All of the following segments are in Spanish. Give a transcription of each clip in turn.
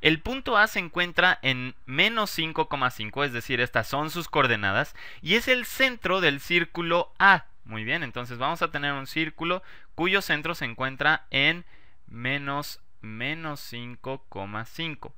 El punto A se encuentra en menos 5,5, es decir, estas son sus coordenadas, y es el centro del círculo A. Muy bien, entonces vamos a tener un círculo cuyo centro se encuentra en menos, menos 5,5.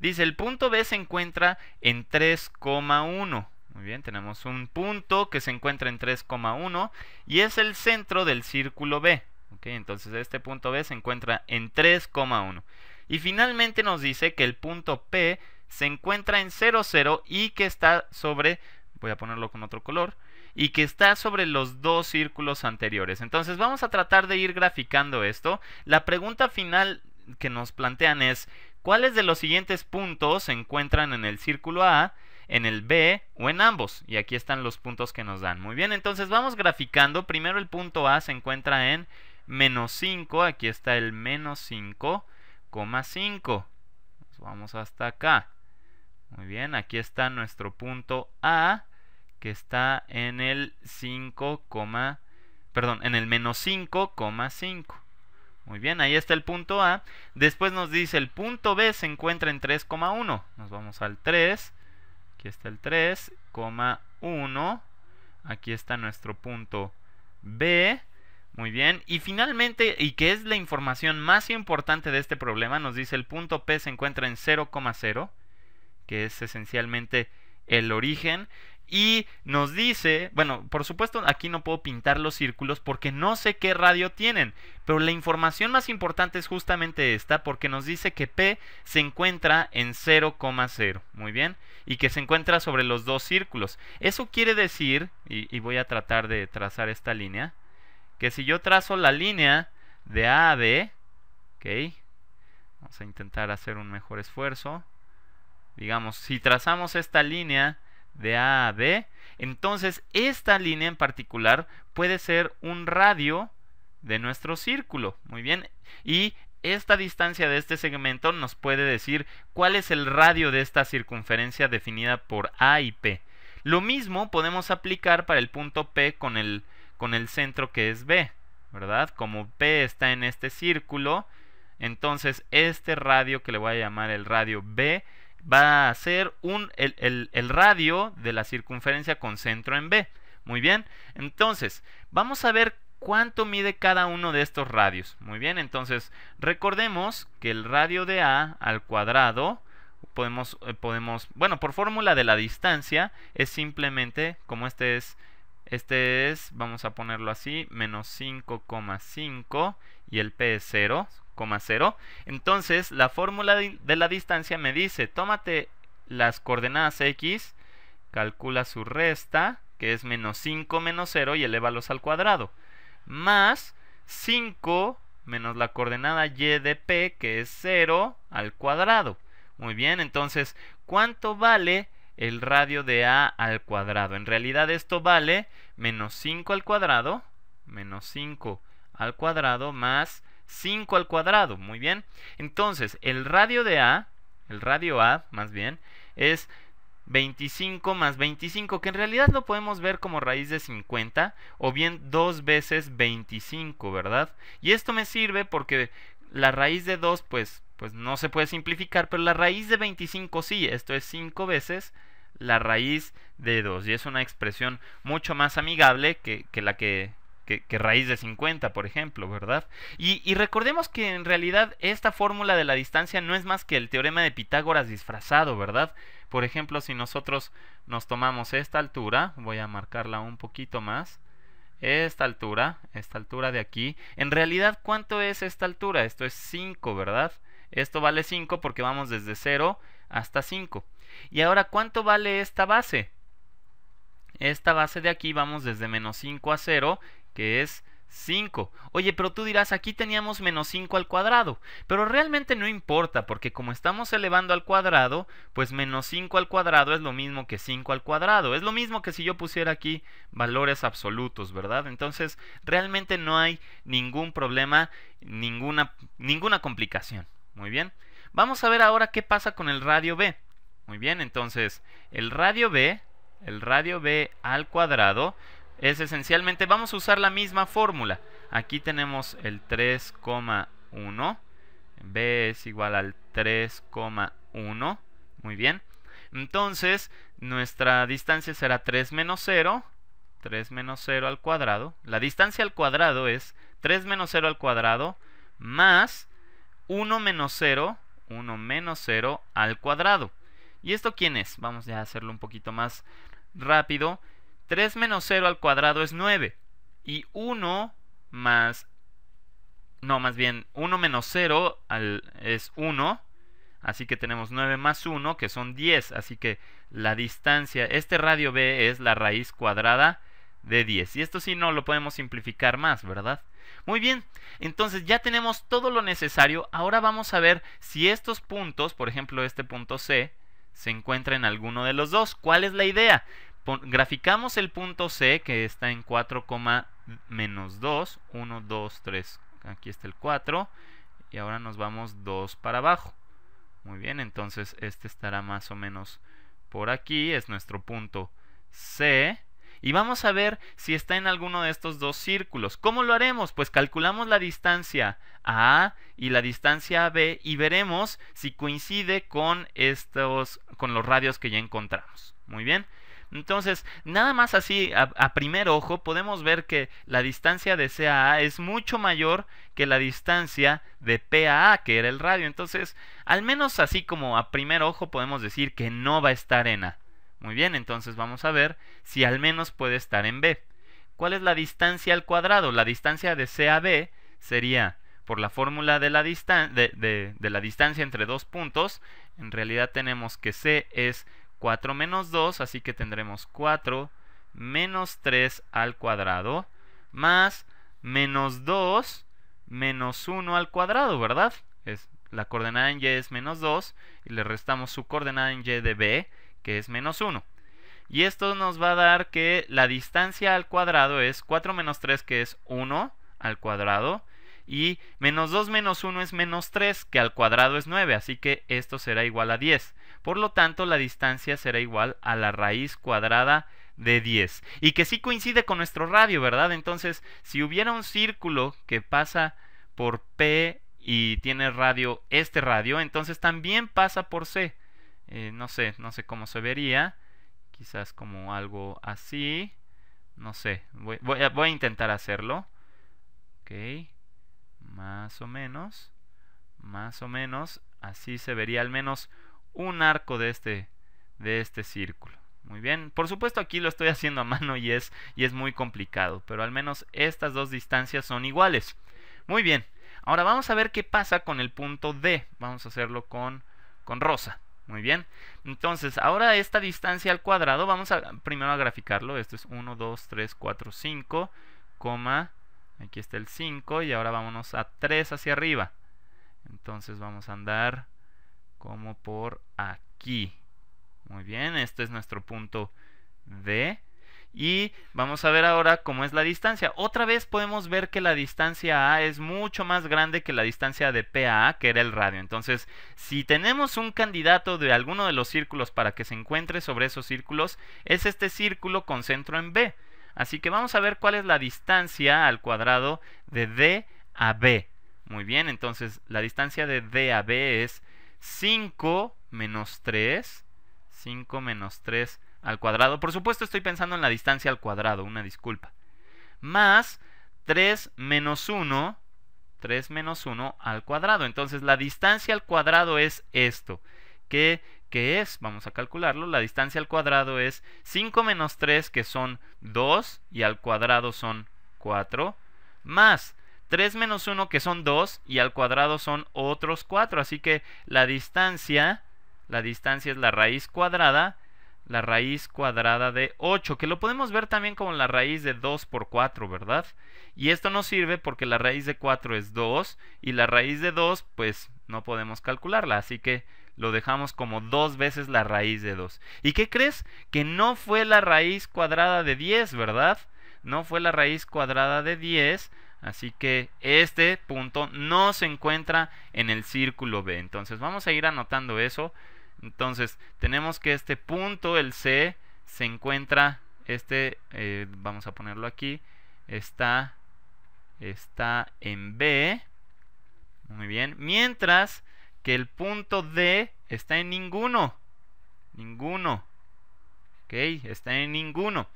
Dice, el punto B se encuentra en 3,1. Muy bien, tenemos un punto que se encuentra en 3,1 y es el centro del círculo B. Okay, entonces este punto B se encuentra en 3,1. Y finalmente nos dice que el punto P se encuentra en 0, 0 y que está sobre, voy a ponerlo con otro color, y que está sobre los dos círculos anteriores. Entonces vamos a tratar de ir graficando esto. La pregunta final que nos plantean es, ¿cuáles de los siguientes puntos se encuentran en el círculo A? en el B o en ambos. Y aquí están los puntos que nos dan. Muy bien, entonces vamos graficando. Primero el punto A se encuentra en menos 5. Aquí está el menos 5 nos Vamos hasta acá. Muy bien, aquí está nuestro punto A, que está en el 5, perdón, en el menos 5,5. Muy bien, ahí está el punto A. Después nos dice el punto B se encuentra en 3,1. Nos vamos al 3. Aquí está el 3,1. Aquí está nuestro punto B. Muy bien, y finalmente, y que es la información más importante de este problema, nos dice el punto P se encuentra en 0,0, que es esencialmente el origen, y nos dice, bueno, por supuesto aquí no puedo pintar los círculos porque no sé qué radio tienen, pero la información más importante es justamente esta porque nos dice que P se encuentra en 0,0, muy bien, y que se encuentra sobre los dos círculos. Eso quiere decir, y, y voy a tratar de trazar esta línea, que si yo trazo la línea de A a B, ¿ok? Vamos a intentar hacer un mejor esfuerzo. Digamos, si trazamos esta línea de A a B, entonces esta línea en particular puede ser un radio de nuestro círculo. Muy bien. Y esta distancia de este segmento nos puede decir cuál es el radio de esta circunferencia definida por A y P. Lo mismo podemos aplicar para el punto P con el con el centro que es B, ¿verdad? Como P está en este círculo, entonces este radio que le voy a llamar el radio B va a ser un, el, radio de la circunferencia con centro en B. Muy bien, entonces vamos a ver cuánto mide cada uno de estos radios. Muy bien, entonces recordemos que el radio de A al cuadrado podemos, eh, podemos bueno, por fórmula de la distancia es simplemente, como este es este es, vamos a ponerlo así, menos 5,5 y el P es 0,0". Entonces la fórmula de la distancia me dice, tómate las coordenadas X, calcula su resta, que es menos 5 menos 0 y elévalos al cuadrado, más 5 menos la coordenada Y de P, que es 0 al cuadrado. Muy bien, entonces, ¿cuánto vale el radio de a al cuadrado. En realidad esto vale menos 5 al cuadrado, menos 5 al cuadrado más 5 al cuadrado. Muy bien. Entonces, el radio de a, el radio a más bien, es 25 más 25, que en realidad lo podemos ver como raíz de 50, o bien 2 veces 25, ¿verdad? Y esto me sirve porque la raíz de 2, pues pues no se puede simplificar, pero la raíz de 25 sí, esto es 5 veces la raíz de 2 y es una expresión mucho más amigable que, que la que, que, raíz de 50, por ejemplo, ¿verdad? Y, y recordemos que en realidad esta fórmula de la distancia no es más que el teorema de Pitágoras disfrazado, ¿verdad? Por ejemplo, si nosotros nos tomamos esta altura, voy a marcarla un poquito más, esta altura, esta altura de aquí, en realidad, ¿cuánto es esta altura? Esto es 5, ¿verdad? Esto vale 5 porque vamos desde 0 hasta 5. Y ahora, ¿cuánto vale esta base? Esta base de aquí vamos desde menos 5 a 0, que es 5. Oye, pero tú dirás, aquí teníamos menos 5 al cuadrado. Pero realmente no importa, porque como estamos elevando al cuadrado, pues menos 5 al cuadrado es lo mismo que 5 al cuadrado. Es lo mismo que si yo pusiera aquí valores absolutos, ¿verdad? Entonces, realmente no hay ningún problema, ninguna, ninguna complicación. Muy bien. Vamos a ver ahora qué pasa con el radio B. Muy bien, entonces el radio B, el radio B al cuadrado, es esencialmente, vamos a usar la misma fórmula. Aquí tenemos el 3,1. B es igual al 3,1. Muy bien. Entonces, nuestra distancia será 3 menos 0. 3 menos 0 al cuadrado. La distancia al cuadrado es 3 menos 0 al cuadrado más 1 menos 0, 1 menos 0 al cuadrado. ¿Y esto quién es? Vamos ya a hacerlo un poquito más rápido. 3 menos 0 al cuadrado es 9. Y 1 más... No, más bien 1 menos 0 al, es 1. Así que tenemos 9 más 1, que son 10. Así que la distancia, este radio B es la raíz cuadrada de 10. Y esto sí no lo podemos simplificar más, ¿verdad? Muy bien, entonces ya tenemos todo lo necesario. Ahora vamos a ver si estos puntos, por ejemplo este punto C, se encuentra en alguno de los dos. ¿Cuál es la idea? graficamos el punto C que está en 4, menos 2, 1, 2, 3. Aquí está el 4 y ahora nos vamos 2 para abajo. Muy bien, entonces este estará más o menos por aquí, es nuestro punto C y vamos a ver si está en alguno de estos dos círculos. ¿Cómo lo haremos? Pues calculamos la distancia a A y la distancia a B y veremos si coincide con estos con los radios que ya encontramos. Muy bien. Entonces, nada más así, a, a, primer ojo, podemos ver que la distancia de C a A es mucho mayor que la distancia de P a A, que era el radio. Entonces, al menos así como a primer ojo podemos decir que no va a estar en A. Muy bien, entonces vamos a ver si al menos puede estar en B. ¿Cuál es la distancia al cuadrado? La distancia de C a B sería, por la fórmula de la, de, la distancia entre dos puntos, en realidad tenemos que C es 4 menos 2, así que tendremos 4 menos 3 al cuadrado, más menos 2 menos 1 al cuadrado, ¿verdad? Es, la coordenada en y es menos 2 y le restamos su coordenada en y de b, que es menos 1. Y esto nos va a dar que la distancia al cuadrado es 4 menos 3, que es 1 al cuadrado. Y menos 2 menos 1 es menos 3, que al cuadrado es 9, así que esto será igual a 10. Por lo tanto, la distancia será igual a la raíz cuadrada de 10. Y que sí coincide con nuestro radio, ¿verdad? Entonces, si hubiera un círculo que pasa por P y tiene radio este radio, entonces también pasa por C. Eh, no sé, no sé cómo se vería, quizás como algo así, no sé, voy, a, intentar hacerlo, ok, más o menos, más o menos, así se vería al menos un arco de este, de este círculo. Muy bien, por supuesto aquí lo estoy haciendo a mano y es, y es muy complicado, pero al menos estas dos distancias son iguales. Muy bien, ahora vamos a ver qué pasa con el punto D, vamos a hacerlo con, con rosa. Muy bien. Entonces, ahora esta distancia al cuadrado, vamos a primero a graficarlo. Esto es 1, 2, 3, 4, 5, coma, aquí está el 5 y ahora vámonos a 3 hacia arriba. Entonces vamos a andar como por aquí. Muy bien, este es nuestro punto D. Y vamos a ver ahora cómo es la distancia. Otra vez podemos ver que la distancia A es mucho más grande que la distancia de P a A, que era el radio. Entonces, si tenemos un candidato de alguno de los círculos para que se encuentre sobre esos círculos, es este círculo con centro en B. Así que vamos a ver cuál es la distancia al cuadrado de D a B. Muy bien, entonces la distancia de D a B es 5 menos 3. 5 menos 3 al cuadrado. Por supuesto estoy pensando en la distancia al cuadrado, una disculpa. Más 3 menos 1, 3 menos 1 al cuadrado. Entonces la distancia al cuadrado es esto. ¿Qué, ¿Qué, es? Vamos a calcularlo. La distancia al cuadrado es 5 menos 3 que son 2 y al cuadrado son 4. Más 3 menos 1 que son 2 y al cuadrado son otros 4. Así que la distancia, la distancia es la raíz cuadrada la raíz cuadrada de 8, que lo podemos ver también como la raíz de 2 por 4, ¿verdad? Y esto nos sirve porque la raíz de 4 es 2 y la raíz de 2 pues no podemos calcularla, así que lo dejamos como 2 veces la raíz de 2. ¿Y qué crees? Que no fue la raíz cuadrada de 10, ¿verdad? No fue la raíz cuadrada de 10, así que este punto no se encuentra en el círculo B. Entonces vamos a ir anotando eso entonces, tenemos que este punto, el C, se encuentra, este, eh, vamos a ponerlo aquí, está, está en B, muy bien, mientras que el punto D está en ninguno, ninguno, ok, está en ninguno.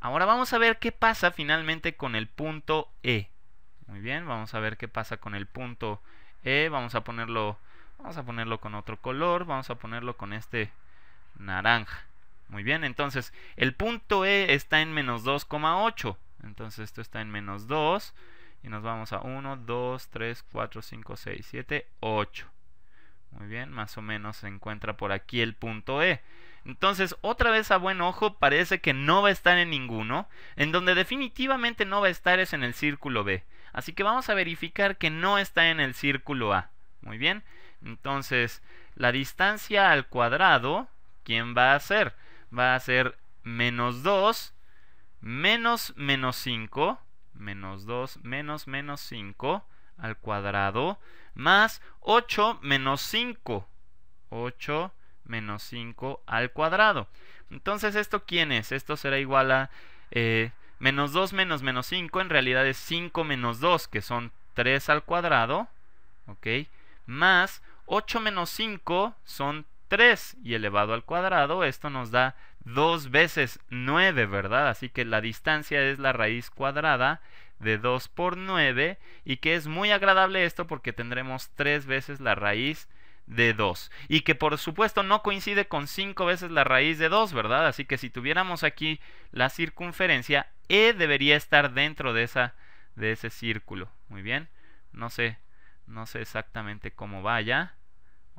Ahora vamos a ver qué pasa finalmente con el punto E. Muy bien, vamos a ver qué pasa con el punto E, vamos a ponerlo Vamos a ponerlo con otro color, vamos a ponerlo con este naranja. Muy bien, entonces el punto E está en menos 2,8. Entonces esto está en menos 2. Y nos vamos a 1, 2, 3, 4, 5, 6, 7, 8. Muy bien, más o menos se encuentra por aquí el punto E. Entonces, otra vez a buen ojo, parece que no va a estar en ninguno. En donde definitivamente no va a estar es en el círculo B. Así que vamos a verificar que no está en el círculo A. Muy bien. Entonces, la distancia al cuadrado, ¿quién va a ser? Va a ser menos 2 menos menos 5, menos 2 menos menos 5 al cuadrado, más 8 menos 5, 8 menos 5 al cuadrado. Entonces, ¿esto quién es? Esto será igual a eh, menos 2 menos menos 5, en realidad es 5 menos 2, que son 3 al cuadrado, ¿ok? Más 8 menos 5 son 3 y elevado al cuadrado, esto nos da 2 veces 9, ¿verdad? Así que la distancia es la raíz cuadrada de 2 por 9 y que es muy agradable esto porque tendremos 3 veces la raíz de 2 y que por supuesto no coincide con 5 veces la raíz de 2, ¿verdad? Así que si tuviéramos aquí la circunferencia, E debería estar dentro de, esa, de ese círculo. Muy bien, no sé, no sé exactamente cómo vaya.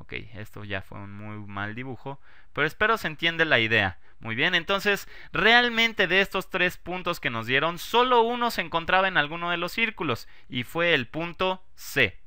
Ok, esto ya fue un muy mal dibujo, pero espero se entiende la idea. Muy bien, entonces realmente de estos tres puntos que nos dieron, solo uno se encontraba en alguno de los círculos y fue el punto C.